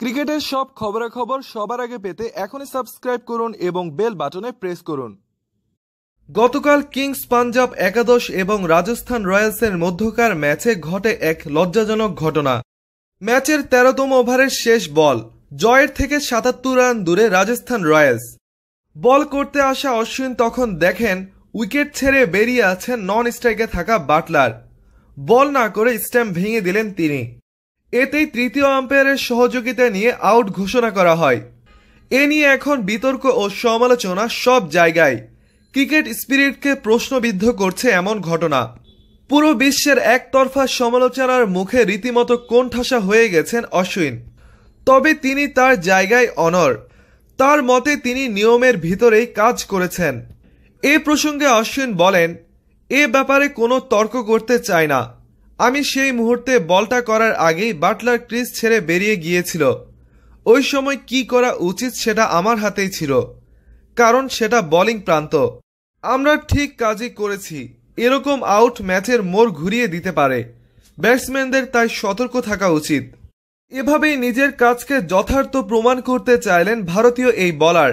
ক্রিকেটের সব খবরাখবর সবার আগে পেতে এখনই সাবস্ক্রাইব করুন এবং বেল বাটনে প্রেস করুন গতকাল কিংস পাঞ্জাব একাদশ এবং রাজস্থান রয়্যালসের মধ্যকার ম্যাচে ঘটে এক লজ্জাজনক ঘটনা ম্যাচের তেরোতম ওভারের শেষ বল জয়ের থেকে সাতাত্তর রান দূরে রাজস্থান রয়্যালস বল করতে আসা অশ্বিন তখন দেখেন উইকেট ছেড়ে বেরিয়ে আছেন নন স্ট্রাইকে থাকা বাটলার বল না করে স্ট্যাম্প ভেঙে দিলেন তিনি এতেই তৃতীয় আম্পায়ারের সহযোগিতা নিয়ে আউট ঘোষণা করা হয় এ নিয়ে এখন বিতর্ক ও সমালোচনা সব জায়গায় ক্রিকেট স্পিরিটকে প্রশ্নবিদ্ধ করছে এমন ঘটনা পুরো বিশ্বের একতরফা সমালোচনার মুখে রীতিমতো কোণঠাসা হয়ে গেছেন অশ্বিন তবে তিনি তার জায়গায় অনর তার মতে তিনি নিয়মের ভিতরেই কাজ করেছেন এ প্রসঙ্গে অশ্বিন বলেন এ ব্যাপারে কোনো তর্ক করতে চায় না আমি সেই মুহূর্তে বলটা করার আগেই বাটলার ক্রিজ ছেড়ে বেরিয়ে গিয়েছিল ওই সময় কি করা উচিত সেটা আমার হাতেই ছিল কারণ সেটা বলিং প্রান্ত আমরা ঠিক কাজই করেছি এরকম আউট ম্যাচের মোড় ঘুরিয়ে দিতে পারে ব্যাটসম্যানদের তাই সতর্ক থাকা উচিত এভাবেই নিজের কাজকে যথার্থ প্রমাণ করতে চাইলেন ভারতীয় এই বলার